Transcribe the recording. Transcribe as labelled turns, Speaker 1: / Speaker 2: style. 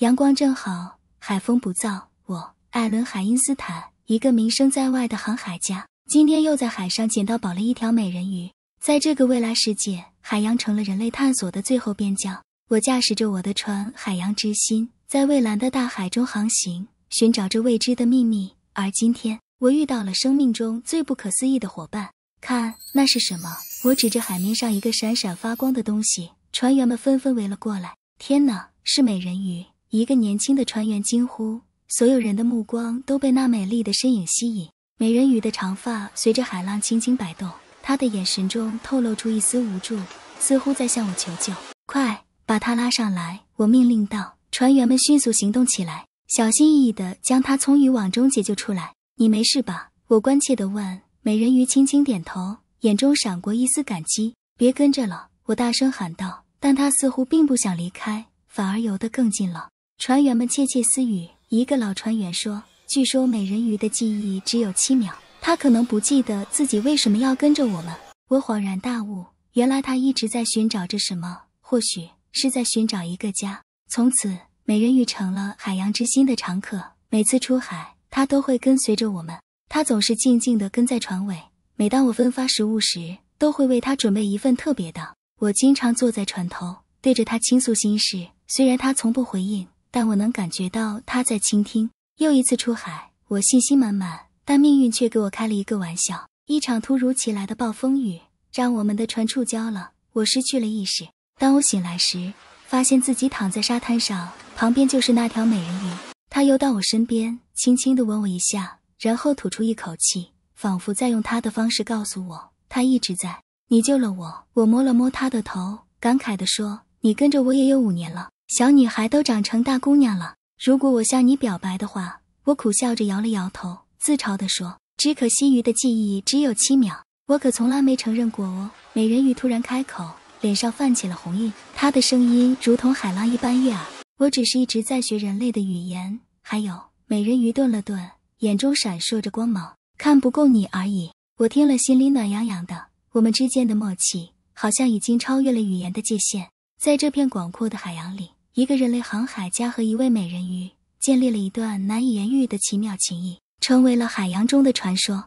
Speaker 1: 阳光正好，海风不燥。我，艾伦·海因斯坦，一个名声在外的航海家，今天又在海上捡到宝了一条美人鱼。在这个未来世界，海洋成了人类探索的最后边疆。我驾驶着我的船“海洋之心”，在蔚蓝的大海中航行，寻找着未知的秘密。而今天，我遇到了生命中最不可思议的伙伴。看，那是什么？我指着海面上一个闪闪发光的东西，船员们纷纷围了过来。天哪，是美人鱼！一个年轻的船员惊呼，所有人的目光都被那美丽的身影吸引。美人鱼的长发随着海浪轻轻摆动，她的眼神中透露出一丝无助，似乎在向我求救。快把她拉上来！我命令道。船员们迅速行动起来，小心翼翼地将她从渔网中解救出来。你没事吧？我关切地问。美人鱼轻轻点头，眼中闪过一丝感激。别跟着了！我大声喊道。但她似乎并不想离开，反而游得更近了。船员们窃窃私语。一个老船员说：“据说美人鱼的记忆只有七秒，他可能不记得自己为什么要跟着我们。”我恍然大悟，原来他一直在寻找着什么，或许是在寻找一个家。从此，美人鱼成了海洋之心的常客。每次出海，他都会跟随着我们。他总是静静地跟在船尾。每当我分发食物时，都会为他准备一份特别的。我经常坐在船头，对着他倾诉心事，虽然他从不回应。但我能感觉到他在倾听。又一次出海，我信心满满，但命运却给我开了一个玩笑。一场突如其来的暴风雨让我们的船触礁了，我失去了意识。当我醒来时，发现自己躺在沙滩上，旁边就是那条美人鱼。它游到我身边，轻轻地吻我一下，然后吐出一口气，仿佛在用它的方式告诉我，他一直在。你救了我。我摸了摸他的头，感慨地说：“你跟着我也有五年了。”小女孩都长成大姑娘了。如果我向你表白的话，我苦笑着摇了摇头，自嘲地说：“只可惜鱼的记忆只有七秒，我可从来没承认过哦。”美人鱼突然开口，脸上泛起了红晕，她的声音如同海浪一般悦耳。我只是一直在学人类的语言。还有，美人鱼顿了顿，眼中闪烁着光芒，看不够你而已。我听了心里暖洋洋的，我们之间的默契好像已经超越了语言的界限，在这片广阔的海洋里。一个人类航海家和一位美人鱼建立了一段难以言喻的奇妙情谊，成为了海洋中的传说。